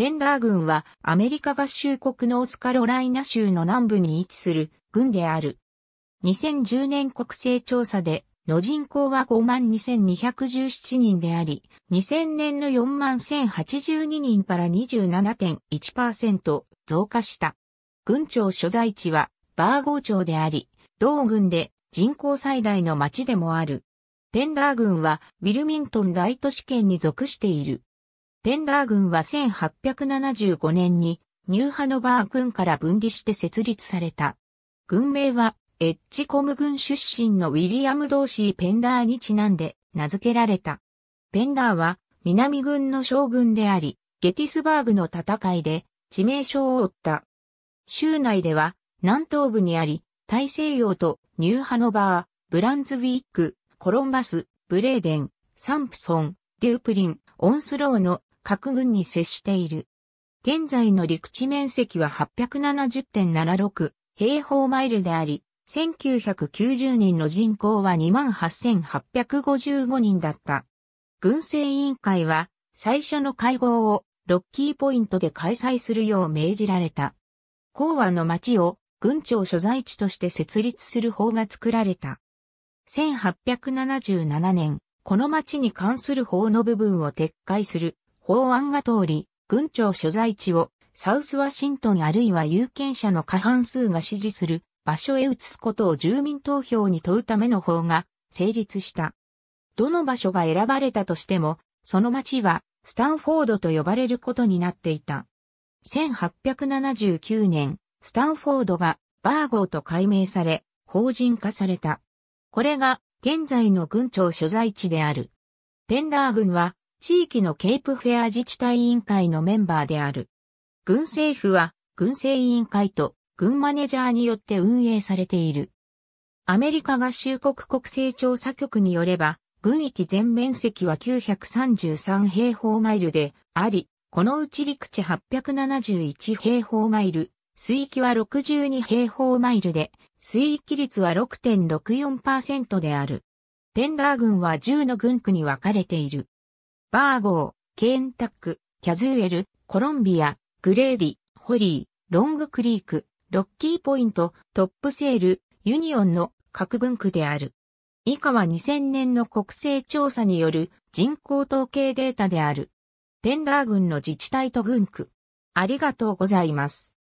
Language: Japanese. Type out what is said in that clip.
ペンダー軍はアメリカ合衆国のオスカロライナ州の南部に位置する軍である。2010年国勢調査での人口は52,217人であり、2000年の41,082人から27.1%増加した。郡庁所在地はバーゴー町であり、同軍で人口最大の町でもある。ペンダー軍はウィルミントン大都市圏に属している。ペンダー軍は1875年にニューハノバー軍から分離して設立された。軍名はエッジコム軍出身のウィリアム・ドーシー・ペンダーにちなんで名付けられた。ペンダーは南軍の将軍であり、ゲティスバーグの戦いで致命傷を負った。州内では南東部にあり、大西洋とニューハノバー、ブランズウィック、コロンバス、ブレーデン、サンプソン、デュープリン、オンスローの各軍に接している。現在の陸地面積は870.76平方マイルであり、1990人の人口は28,855人だった。軍政委員会は最初の会合をロッキーポイントで開催するよう命じられた。講和の町を軍庁所在地として設立する法が作られた。1877年、この町に関する法の部分を撤回する法案が通り、軍庁所在地をサウスワシントンあるいは有権者の過半数が支持する場所へ移すことを住民投票に問うための法が成立した。どの場所が選ばれたとしても、その町はスタンフォードと呼ばれることになっていた。1879年、スタンフォードがバーゴーと改名され、法人化された。これが現在の軍庁所在地である。ペンダー軍は地域のケープフェア自治体委員会のメンバーである。軍政府は、軍政委員会と軍マネジャーによって運営されている。アメリカ合衆国国勢調査局によれば、軍域全面積は933平方マイルであり、このうち陸地871平方マイル、水域は62平方マイルで、水域率は6.64%である。ペンダー軍は10の軍区に分かれている。バーゴー、ケンタック、キャズウェル、コロンビア、グレーディ、ホリー、ロングクリーク、ロッキーポイント、トップセール、ユニオンの各分区である。以下は2000年の国勢調査による人口統計データである。ペンダー郡の自治体と郡区。ありがとうございます。